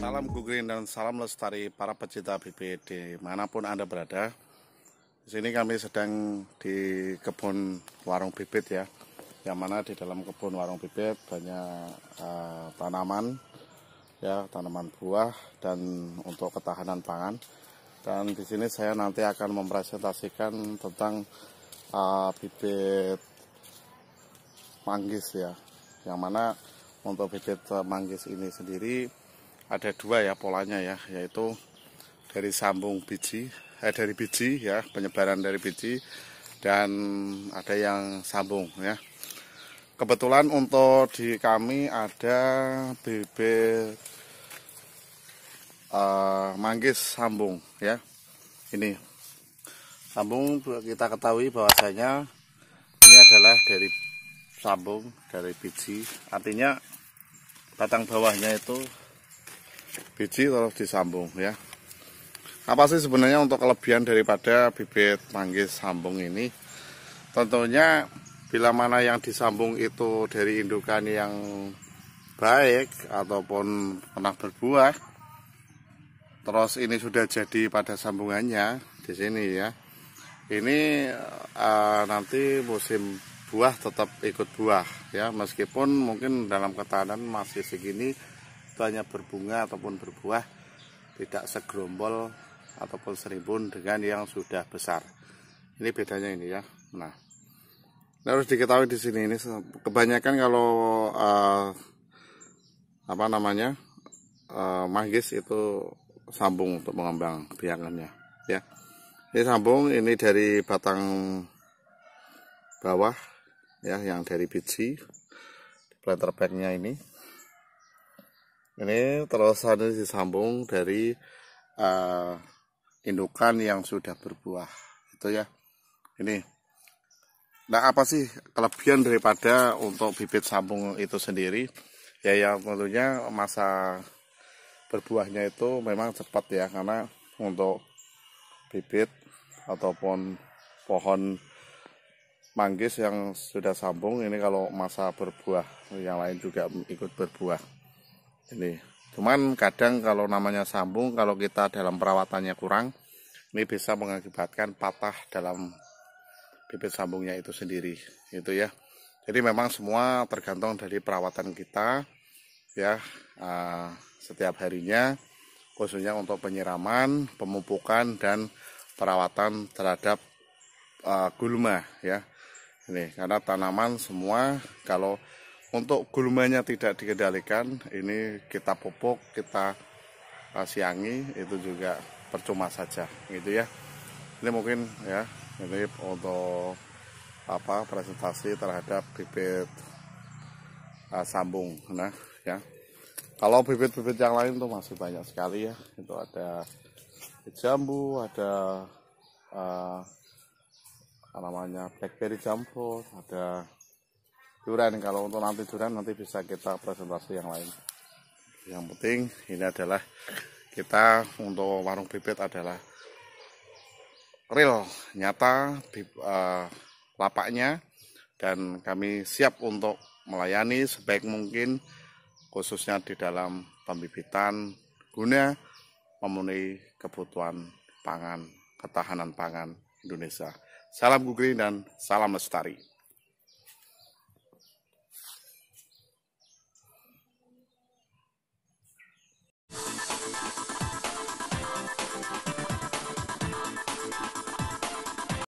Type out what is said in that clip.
Salam Gugrin dan salam lestari para pecinta BPD manapun Anda berada. Di sini kami sedang di kebun warung bibit ya. Yang mana di dalam kebun warung bibit banyak uh, tanaman ya, tanaman buah dan untuk ketahanan pangan. Dan di sini saya nanti akan mempresentasikan tentang uh, bibit manggis ya yang mana untuk bibit e, manggis ini sendiri ada dua ya polanya ya yaitu dari sambung biji eh dari biji ya penyebaran dari biji dan ada yang sambung ya kebetulan untuk di kami ada bibit uh, manggis sambung ya ini sambung kita ketahui bahwasanya ini adalah dari sambung dari biji artinya batang bawahnya itu biji terus disambung ya apa sih sebenarnya untuk kelebihan daripada bibit manggis sambung ini tentunya bila mana yang disambung itu dari indukan yang baik ataupun pernah berbuah terus ini sudah jadi pada sambungannya di sini ya ini uh, nanti musim buah tetap ikut buah ya meskipun mungkin dalam ketahanan masih segini hanya berbunga ataupun berbuah tidak segerombol ataupun seribun dengan yang sudah besar ini bedanya ini ya nah harus diketahui di sini ini kebanyakan kalau uh, apa namanya uh, manggis itu sambung untuk mengembang biangannya ya ini sambung ini dari batang bawah ya yang dari biji planter packnya ini ini terus disambung dari uh, indukan yang sudah berbuah itu ya ini nah apa sih kelebihan daripada untuk bibit sambung itu sendiri ya yang tentunya masa berbuahnya itu memang cepat ya karena untuk bibit ataupun pohon manggis yang sudah sambung ini kalau masa berbuah yang lain juga ikut berbuah ini cuman kadang kalau namanya sambung kalau kita dalam perawatannya kurang ini bisa mengakibatkan patah dalam bibit sambungnya itu sendiri Itu ya jadi memang semua tergantung dari perawatan kita ya uh, setiap harinya khususnya untuk penyiraman pemupukan dan perawatan terhadap uh, gulma ya ini karena tanaman semua kalau untuk gulmanya tidak dikendalikan, ini kita pupuk, kita eh, siangi itu juga percuma saja gitu ya. Ini mungkin ya, ini untuk apa presentasi terhadap bibit uh, sambung. Nah, ya. Kalau bibit-bibit yang lain tuh masih banyak sekali ya. Itu ada jambu, ada uh, namanya blackberry jamfruit ada durian kalau untuk nanti durian nanti bisa kita presentasi yang lain yang penting ini adalah kita untuk warung bibit adalah real nyata di uh, lapaknya dan kami siap untuk melayani sebaik mungkin khususnya di dalam pembibitan guna memenuhi kebutuhan pangan ketahanan pangan Indonesia. Salam Gugri dan salam Lestari.